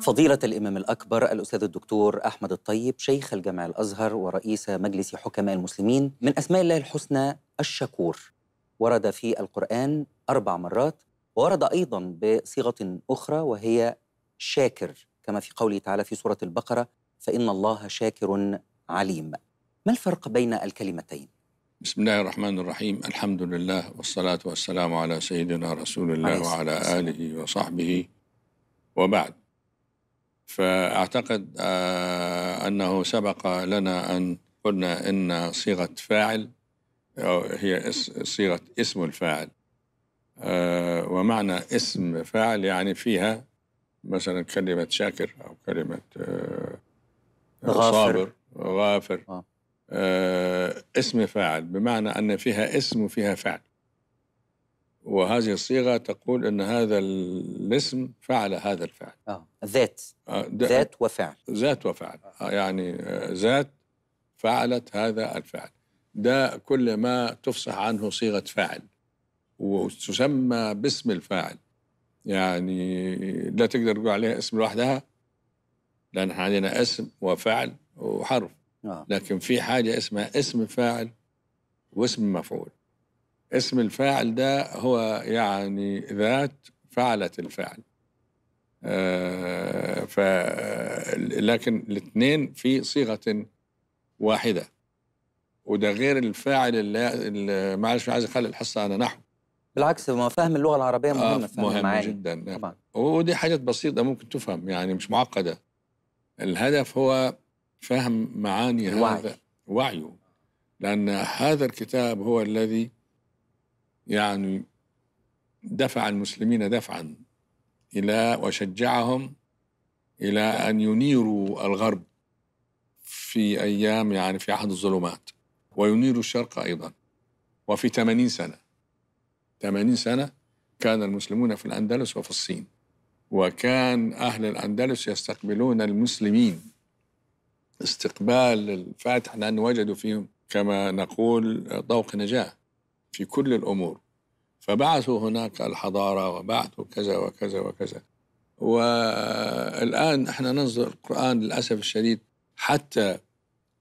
فضيلة الإمام الأكبر الأستاذ الدكتور أحمد الطيب شيخ الجامع الأزهر ورئيس مجلس حكماء المسلمين من أسماء الله الحسنى الشكور ورد في القرآن أربع مرات ورد أيضا بصيغة أخرى وهي شاكر كما في قوله تعالى في سورة البقرة فإن الله شاكر عليم ما الفرق بين الكلمتين؟ بسم الله الرحمن الرحيم الحمد لله والصلاة والسلام على سيدنا رسول الله وعلى آله وصحبه وبعد فأعتقد آه، أنه سبق لنا أن قلنا أن صيغة فاعل هي صيغة اسم الفاعل آه، ومعنى اسم فاعل يعني فيها مثلا كلمة شاكر أو كلمة آه، غافر صابر غافر اسم فاعل بمعنى أن فيها اسم وفيها فعل وهذه الصيغة تقول أن هذا الاسم فعل هذا الفعل آه. ذات آه، ذات وفعل ذات وفعل آه، يعني آه، ذات فعلت هذا الفعل ده كل ما تفصح عنه صيغة فاعل وتسمى باسم الفاعل يعني لا تقدر تقول عليها اسم لوحدها لأن احنا عندنا اسم وفعل وحرف لكن في حاجة اسمها اسم فاعل واسم مفعول اسم الفاعل ده هو يعني ذات فعلت الفعل آه، ف لكن الاثنين في صيغه واحده وده غير الفاعل اللي معلش عايز اخلي الحصه انا نحو بالعكس ما فهم اللغه العربيه مهمه آه مهم معاني. جدا طبعا ودي حاجات بسيطه ممكن تفهم يعني مش معقده الهدف هو فهم معاني الوعي. هذا وعيه لان هذا الكتاب هو الذي يعني دفع المسلمين دفعا إلى وشجعهم إلى أن ينيروا الغرب في أيام يعني في عهد الظلمات وينيروا الشرق أيضا وفي 80 سنة 80 سنة كان المسلمون في الأندلس وفي الصين وكان أهل الأندلس يستقبلون المسلمين استقبال الفاتح لأنه وجدوا فيهم كما نقول طوق نجاة في كل الأمور فبعثوا هناك الحضارة وبعثوا كذا وكذا وكذا والآن احنا ننظر القرآن للأسف الشديد حتى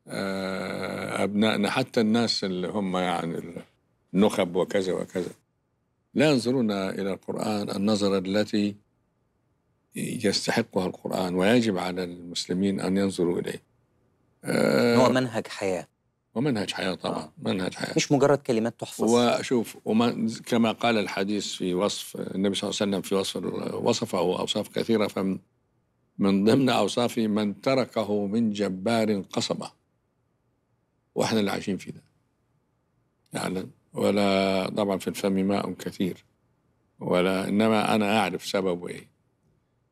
آه، أبنائنا حتى الناس اللي هم يعني النخب وكذا وكذا لا ينظرون إلى القرآن النظرة التي يستحقها القرآن ويجب على المسلمين أن ينظروا إليه هو آه، منهج حياة ومنهج حياة طبعا آه. منهج حياة مش مجرد كلمات تحفظ وشوف وما كما قال الحديث في وصف النبي صلى الله عليه وسلم في وصف وصفه أوصاف كثيرة فمن من ضمن أوصافه من تركه من جبار قصبة وإحنا اللي عايشين في ده يعني ولا طبعا في الفم ماء كثير ولا إنما أنا أعرف سببه إيه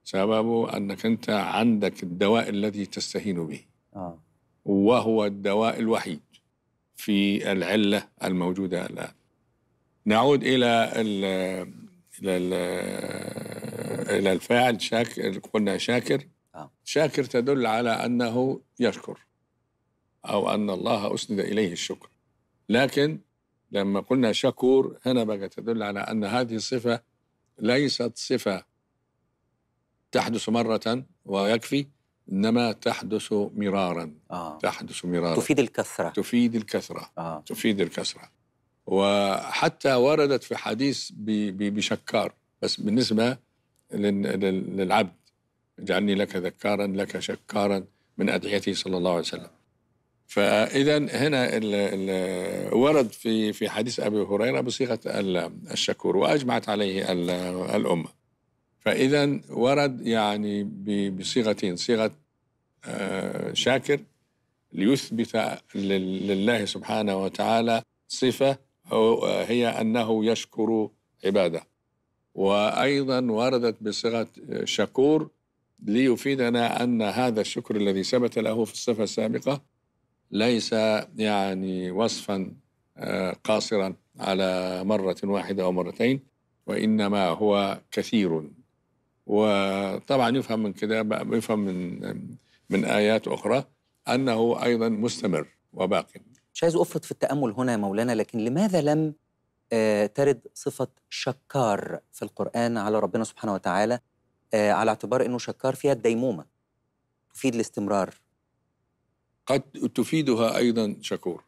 سببه أنك أنت عندك الدواء الذي تستهين به آه. وهو الدواء الوحيد في العلة الموجودة الآن نعود إلى الـ إلى الـ إلى الفاعل شاكر قلنا شاكر آه. شاكر تدل على أنه يشكر أو أن الله أسند إليه الشكر لكن لما قلنا شكور هنا بقى تدل على أن هذه الصفة ليست صفة تحدث مرة ويكفي انما تحدث مرارا آه. تحدث مرارا تفيد الكثره تفيد الكثره آه. تفيد الكثره وحتى وردت في حديث بشكار بس بالنسبه للعبد اجعلني لك ذكارا لك شكارا من ادعيته صلى الله عليه وسلم فاذا هنا الـ الـ ورد في في حديث ابي هريره بصيغه الشكور واجمعت عليه الامه فإذا ورد يعني بصيغتين صيغة آه، شاكر ليثبت لله سبحانه وتعالى صفة آه، هي أنه يشكر عباده وأيضا وردت بصيغة آه، شكور ليفيدنا أن هذا الشكر الذي ثبت له في الصفة السابقة ليس يعني وصفا قاصرا على مرة واحدة أو مرتين وإنما هو كثير وطبعا يفهم من كده يفهم من من ايات اخرى انه ايضا مستمر وباقي مش عايز افرط في التامل هنا يا مولانا لكن لماذا لم آه، ترد صفه شكار في القران على ربنا سبحانه وتعالى آه، على اعتبار انه شكار فيها الديمومه تفيد الاستمرار قد تفيدها ايضا شكور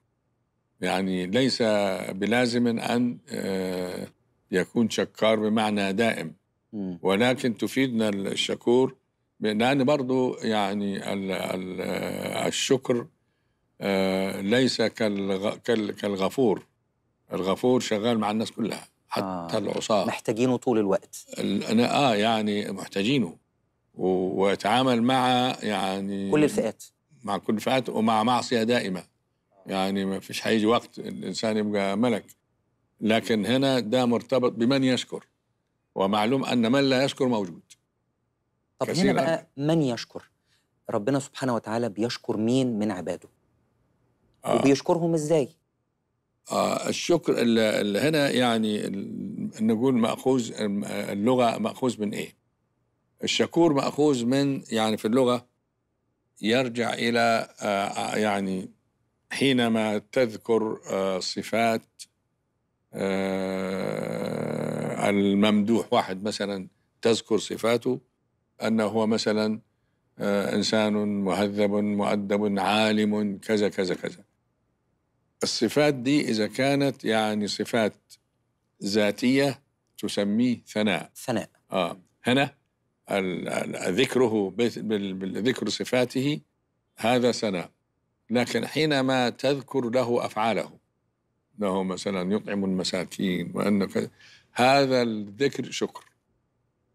يعني ليس بلازم ان آه، يكون شكار بمعنى دائم ولكن تفيدنا الشكور لأن برضو يعني الشكر آه، ليس كالغفور الغفور شغال مع الناس كلها حتى آه العصاة محتاجينه طول الوقت أنا آه يعني محتاجينه ويتعامل مع يعني كل الفئات مع كل الفئات ومع معصية دائمة يعني ما فيش هيجي وقت الإنسان يبقى ملك لكن هنا ده مرتبط بمن يشكر ومعلوم أن من لا يشكر موجود طب هنا بقى من يشكر ربنا سبحانه وتعالى بيشكر مين من عباده آه. وبيشكرهم إزاي آه الشكر اللي هنا يعني نقول مأخوذ اللغة مأخوذ من إيه الشكور مأخوذ من يعني في اللغة يرجع إلى آه, آه، يعني حينما تذكر آه صفات آه الممدوح واحد مثلا تذكر صفاته أنه هو مثلا آه، إنسان مهذب مؤدب عالم كذا كذا كذا الصفات دي إذا كانت يعني صفات ذاتية تسميه ثناء ثناء آه هنا ذكره بذكر صفاته هذا ثناء لكن حينما تذكر له أفعاله أنه مثلا يطعم المساكين وأنك هذا الذكر شكر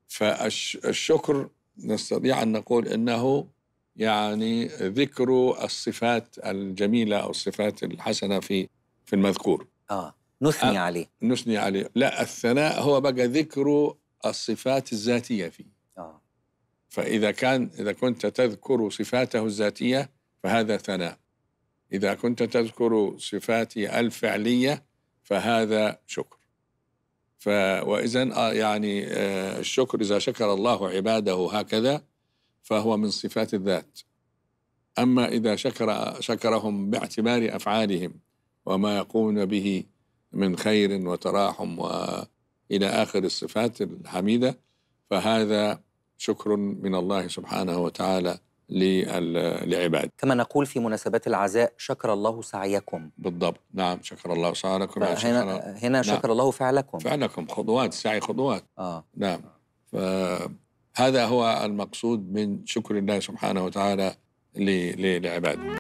فالشكر نستطيع أن نقول أنه يعني ذكر الصفات الجميلة أو الصفات الحسنة في في المذكور آه نثني أه عليه نثني عليه لا الثناء هو بقى ذكر الصفات الذاتية فيه آه فإذا كان إذا كنت تذكر صفاته الذاتية فهذا ثناء إذا كنت تذكر صفاته الفعلية فهذا شكر فاذا آه، يعني آه، الشكر اذا شكر الله عباده هكذا فهو من صفات الذات اما اذا شكر شكرهم باعتبار افعالهم وما يقومون به من خير وتراحم والى اخر الصفات الحميده فهذا شكر من الله سبحانه وتعالى للعباد كما نقول في مناسبات العزاء شكر الله سعيكم بالضبط نعم شكر الله سعيكم هنا شكر هنا نعم. شكر الله فعلكم فعلكم خطوات سعي خطوات آه. نعم فهذا هو المقصود من شكر الله سبحانه وتعالى لعباده